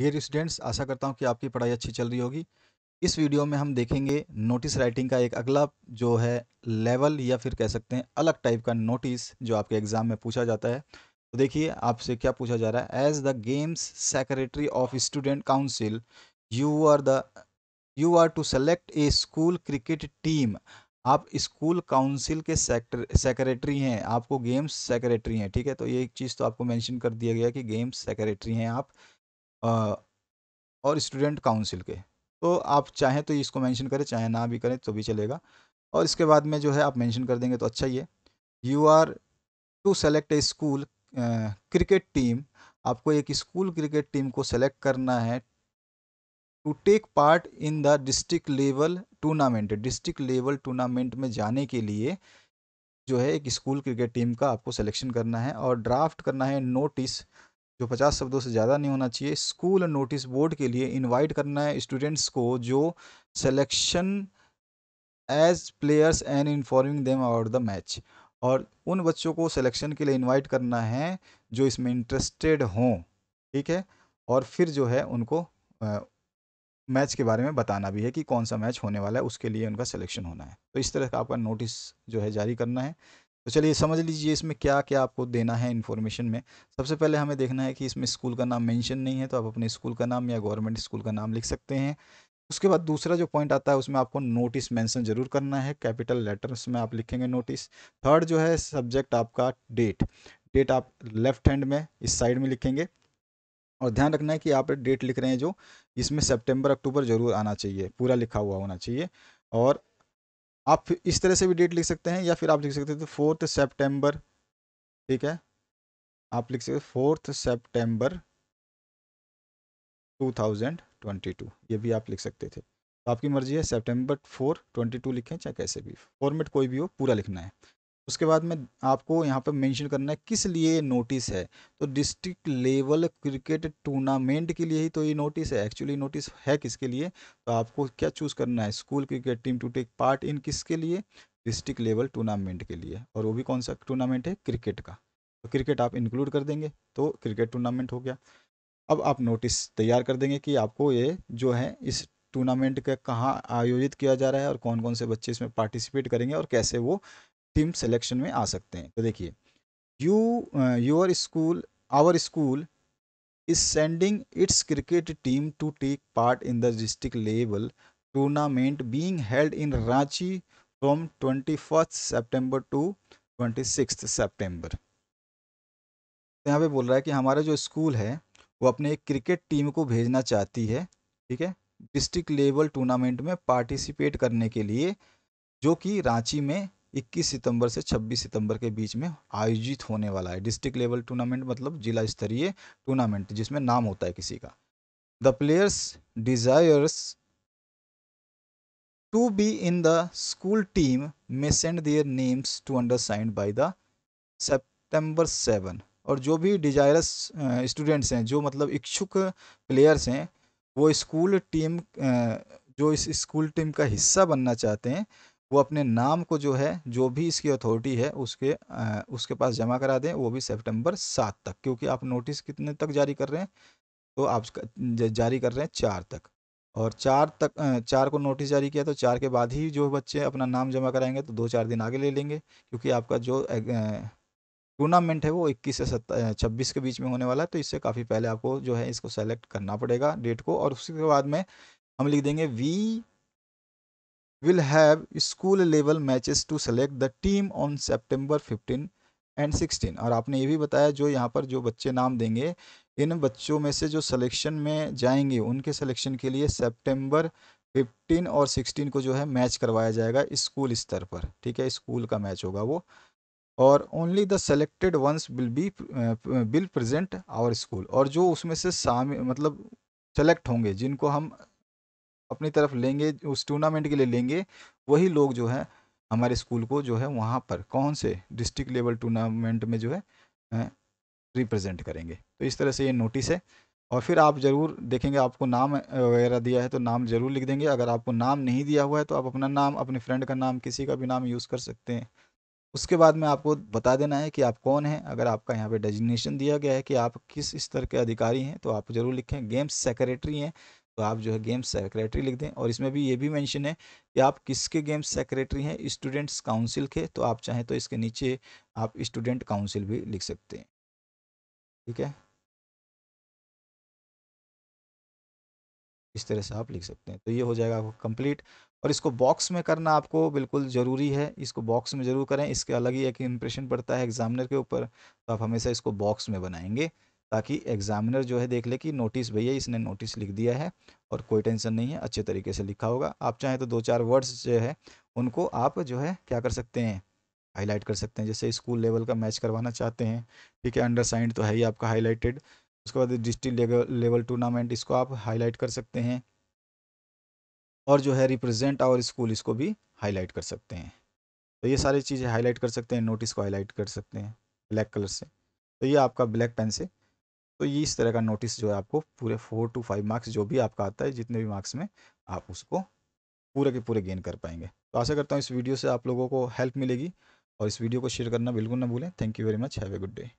hair students आशा करता हूँ कि आपकी पढ़ाई अच्छी चल रही होगी इस वीडियो में हम देखेंगे नोटिस राइटिंग का एक अगला जो है लेवल या फिर कह सकते हैं अलग टाइप का नोटिस जो आपके एग्ज़ाम में पूछा जाता है तो देखिए आपसे क्या पूछा जा रहा है as the games secretary of student council you are the you are to select a school cricket team आप स्कूल काउंसिल के सेक्रेटरी हैं आपको गेम्स सेक्रेटरी हैं ठीक है तो ये एक चीज़ तो आपको मेंशन कर दिया गया कि गेम्स सेक्रेटरी हैं आप और स्टूडेंट काउंसिल के तो आप चाहें तो इसको मेंशन करें चाहे ना भी करें तो भी चलेगा और इसके बाद में जो है आप मेंशन कर देंगे तो अच्छा ही है you are to select a school cricket team आपको एक स्कूल क्रिकेट टीम को सेलेक्ट करना है to take part in the district level tournament district level tournament में जाने के लिए जो है एक स्कूल क्रिकेट टीम का आपको सिलेक्शन करना है और ड्राफ्ट करना है नोटिस जो पचास शब्दों से ज़्यादा नहीं होना चाहिए स्कूल नोटिस बोर्ड के लिए इनवाइट करना है स्टूडेंट्स को जो selection as players and informing them about the match और उन बच्चों को सिलेक्शन के लिए इनवाइट करना है जो इसमें इंटरेस्टेड हों ठीक है और फिर जो है उनको आ, मैच के बारे में बताना भी है कि कौन सा मैच होने वाला है उसके लिए उनका सिलेक्शन होना है तो इस तरह का आपका नोटिस जो है जारी करना है तो चलिए समझ लीजिए इसमें क्या क्या आपको देना है इन्फॉर्मेशन में सबसे पहले हमें देखना है कि इसमें स्कूल का नाम मेंशन नहीं है तो आप अपने स्कूल का नाम या गवर्नमेंट स्कूल का नाम लिख सकते हैं उसके बाद दूसरा जो पॉइंट आता है उसमें आपको नोटिस मेंशन जरूर करना है कैपिटल लेटर्स में आप लिखेंगे नोटिस थर्ड जो है सब्जेक्ट आपका डेट डेट आप लेफ्ट हैंड में इस साइड में लिखेंगे और ध्यान रखना है कि आप डेट लिख रहे हैं जो इसमें सेप्टेम्बर अक्टूबर जरूर आना चाहिए पूरा लिखा हुआ होना चाहिए और आप इस तरह से भी डेट लिख सकते हैं या फिर आप लिख सकते हैं तो फोर्थ सेप्टेम्बर ठीक है आप लिख सकते फोर्थ सेप्टेम्बर 2022 ये भी आप लिख सकते थे तो आपकी मर्जी है सेप्टेम्बर फोर ट्वेंटी टू लिखें चाहे कैसे भी फॉर्मेट कोई भी हो पूरा लिखना है उसके बाद में आपको यहाँ पर मेंशन करना है किस लिए नोटिस है तो डिस्ट्रिक्ट लेवल क्रिकेट टूर्नामेंट के लिए ही तो ये नोटिस है एक्चुअली नोटिस है किसके लिए तो आपको क्या चूज़ करना है school cricket team to take part in किसके लिए डिस्ट्रिक्ट लेवल टूर्नामेंट के लिए और वो भी कौन सा टूर्नामेंट है क्रिकेट का तो क्रिकेट आप इंक्लूड कर देंगे तो क्रिकेट टूर्नामेंट हो गया अब आप नोटिस तैयार कर देंगे कि आपको ये जो है इस टूर्नामेंट का कहाँ आयोजित किया जा रहा है और कौन कौन से बच्चे इसमें पार्टिसिपेट करेंगे और कैसे वो टीम सिलेक्शन में आ सकते हैं तो देखिए you your school our school is sending its cricket team to take part in the district level tournament being held in Ranchi from twenty first September to twenty six September यहाँ पे बोल रहा है कि हमारा जो स्कूल है वो अपने एक क्रिकेट टीम को भेजना चाहती है ठीक है डिस्ट्रिक्ट लेवल टूर्नामेंट में पार्टिसिपेट करने के लिए जो कि रांची में इक्कीस सितंबर से छब्बीस सितंबर के बीच में आयोजित होने वाला है डिस्ट्रिक्ट लेवल टूर्नामेंट मतलब जिला स्तरीय टूर्नामेंट जिसमें नाम होता है किसी का the players desires to be the the school team may send their names to undersigned by the September seven और जो भी डिजायरस स्टूडेंट्स हैं जो मतलब इच्छुक प्लेयर्स हैं वो स्कूल टीम जो इस स्कूल टीम का हिस्सा बनना चाहते हैं वो अपने नाम को जो है जो भी इसकी अथॉरिटी है उसके आ, उसके पास जमा करा दें वो भी सितंबर सात तक क्योंकि आप नोटिस कितने तक जारी कर रहे हैं तो आप जारी कर रहे हैं चार तक और चार तक चार को नोटिस जारी किया तो चार के बाद ही जो बच्चे अपना नाम जमा कराएंगे तो दो चार दिन आगे ले लेंगे क्योंकि आपका जो टूर्नामेंट है वो 21 से सत्ता छब्बीस के बीच में होने वाला है तो इससे काफ़ी पहले आपको जो है इसको सेलेक्ट करना पड़ेगा डेट को और उसके बाद में हम लिख देंगे we will have school level matches to select the team on September 15 and 16 और आपने ये भी बताया जो यहाँ पर जो बच्चे नाम देंगे इन बच्चों में से जो सिलेक्शन में जाएंगे उनके सिलेक्शन के लिए सेप्टेम्बर 15 और 16 को जो है मैच करवाया जाएगा स्कूल स्तर पर ठीक है स्कूल का मैच होगा वो और only the selected ones will be will present our school और जो उसमें से शामिल मतलब सेलेक्ट होंगे जिनको हम अपनी तरफ लेंगे उस टूर्नामेंट के लिए लेंगे वही लोग जो है हमारे स्कूल को जो है वहाँ पर कौन से डिस्ट्रिक्ट लेवल टूर्नामेंट में जो है रिप्रेजेंट करेंगे तो इस तरह से ये नोटिस है और फिर आप ज़रूर देखेंगे आपको नाम वगैरह दिया है तो नाम ज़रूर लिख देंगे अगर आपको नाम नहीं दिया हुआ है तो आप अपना नाम अपने फ्रेंड का नाम किसी का भी नाम यूज़ कर सकते हैं उसके बाद में आपको बता देना है कि आप कौन हैं अगर आपका यहाँ पे डेजिग्नेशन दिया गया है कि आप किस स्तर के अधिकारी हैं तो आप ज़रूर लिखें गेम्स सेक्रेटरी हैं तो आप जो है गेम सेक्रेटरी लिख दें और इसमें भी ये भी मेंशन है कि आप किसके गेम सेक्रेटरी हैं स्टूडेंट्स काउंसिल के तो आप चाहें तो इसके नीचे आप स्टूडेंट काउंसिल भी लिख सकते हैं ठीक है इस तरह से आप लिख सकते हैं तो ये हो जाएगा आपको कंप्लीट और इसको बॉक्स में करना आपको बिल्कुल ज़रूरी है इसको बॉक्स में ज़रूर करें इसके अलग ही एक इम्प्रेशन पड़ता है एग्जामिनर के ऊपर तो आप हमेशा इसको बॉक्स में बनाएंगे ताकि एग्जामिनर जो है देख ले कि नोटिस भैया इसने नोटिस लिख दिया है और कोई टेंशन नहीं है अच्छे तरीके से लिखा होगा आप चाहें तो दो चार वर्ड्स जो है उनको आप जो है क्या कर सकते हैं हाईलाइट कर सकते हैं जैसे स्कूल लेवल का मैच करवाना चाहते हैं ठीक है अंडर साइंड तो है ही आपका हाईलाइटेड उसके बाद डिस्ट्रिक्ट लेवल टूर्नामेंट इसको आप हाईलाइट कर सकते हैं और जो है रिप्रेजेंट आवर स्कूल इसको भी हाईलाइट कर सकते हैं तो ये सारी चीज़ें हाईलाइट कर सकते हैं नोटिस को हाईलाइट कर सकते हैं ब्लैक कलर से तो ये आपका ब्लैक पेन से तो ये इस तरह का नोटिस जो है आपको पूरे फोर टू फाइव मार्क्स जो भी आपका आता है जितने भी मार्क्स में आप उसको पूरे के पूरे गेन कर पाएंगे तो आशा करता हूँ इस वीडियो से आप लोगों को हेल्प मिलेगी और इस वीडियो को शेयर करना बिल्कुल ना भूलें thank you very much have a good day